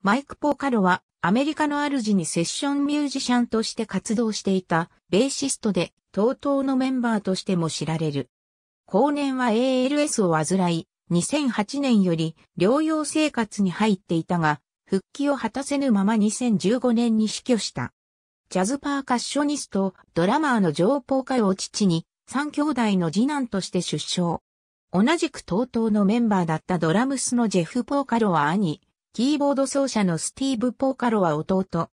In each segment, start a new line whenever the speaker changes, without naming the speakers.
マイク・ポーカロはアメリカの主にセッションミュージシャンとして活動していたベーシストで TOTO のメンバーとしても知られる。後年は ALS を患い、2008年より療養生活に入っていたが、復帰を果たせぬまま2015年に死去した。ジャズパーカッショニスト、ドラマーのジョー・ポーカロを父に、三兄弟の次男として出生。同じく TOTO のメンバーだったドラムスのジェフ・ポーカロは兄、キーボード奏者のスティーブ・ポーカロは弟。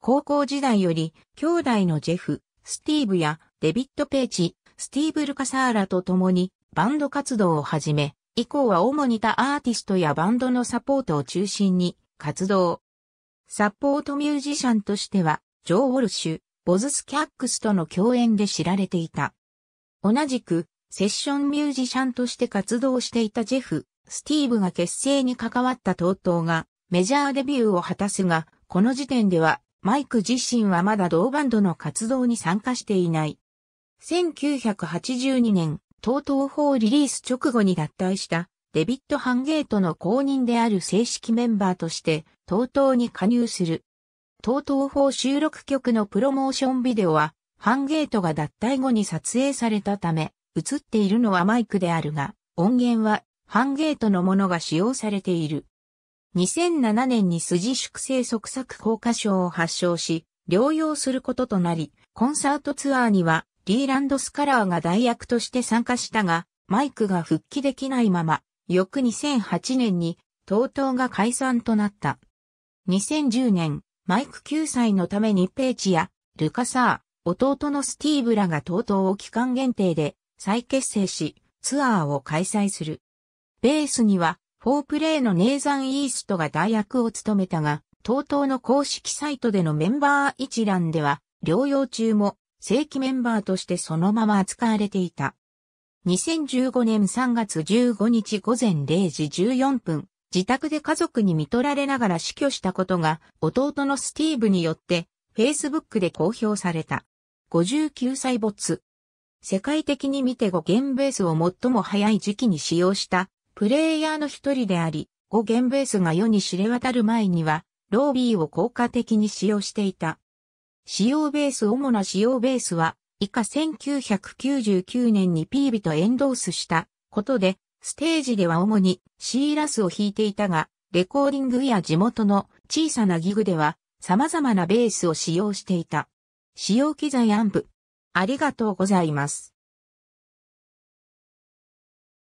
高校時代より、兄弟のジェフ、スティーブやデビッド・ペイチ、スティーブ・ルカサーラと共にバンド活動を始め、以降は主に他アーティストやバンドのサポートを中心に活動。サポートミュージシャンとしては、ジョー・ウォルシュ、ボズス・キャックスとの共演で知られていた。同じく、セッションミュージシャンとして活動していたジェフ、スティーブが結成に関わった TOTO がメジャーデビューを果たすが、この時点ではマイク自身はまだ同バンドの活動に参加していない。1982年、TOTO 法リリース直後に脱退したデビッド・ハンゲートの公認である正式メンバーとして TOTO に加入する。TOTO 収録曲のプロモーションビデオはハンゲートが脱退後に撮影されたため、映っているのはマイクであるが、音源はハンゲートのものが使用されている。2007年に筋粛性即作効果症を発症し、療養することとなり、コンサートツアーにはリーランド・スカラーが代役として参加したが、マイクが復帰できないまま、翌2008年に TOTO が解散となった。2010年、マイク救済のためにペーチやルカサー、弟のスティーブらが TOTO を期間限定で再結成し、ツアーを開催する。ベースには、フォープレイのネーザン・イーストが代役を務めたが、東東の公式サイトでのメンバー一覧では、療養中も正規メンバーとしてそのまま扱われていた。2015年3月15日午前0時14分、自宅で家族に見取られながら死去したことが、弟のスティーブによって、Facebook で公表された。59歳没。世界的に見て語弦ベースを最も早い時期に使用したプレイヤーの一人であり、語源ベースが世に知れ渡る前には、ロービーを効果的に使用していた。使用ベース主な使用ベースは、以下1999年にピービとエンドースしたことで、ステージでは主にシーラスを弾いていたが、レコーディングや地元の小さなギグでは様々なベースを使用していた。使用機材ン部。ありがとうございます。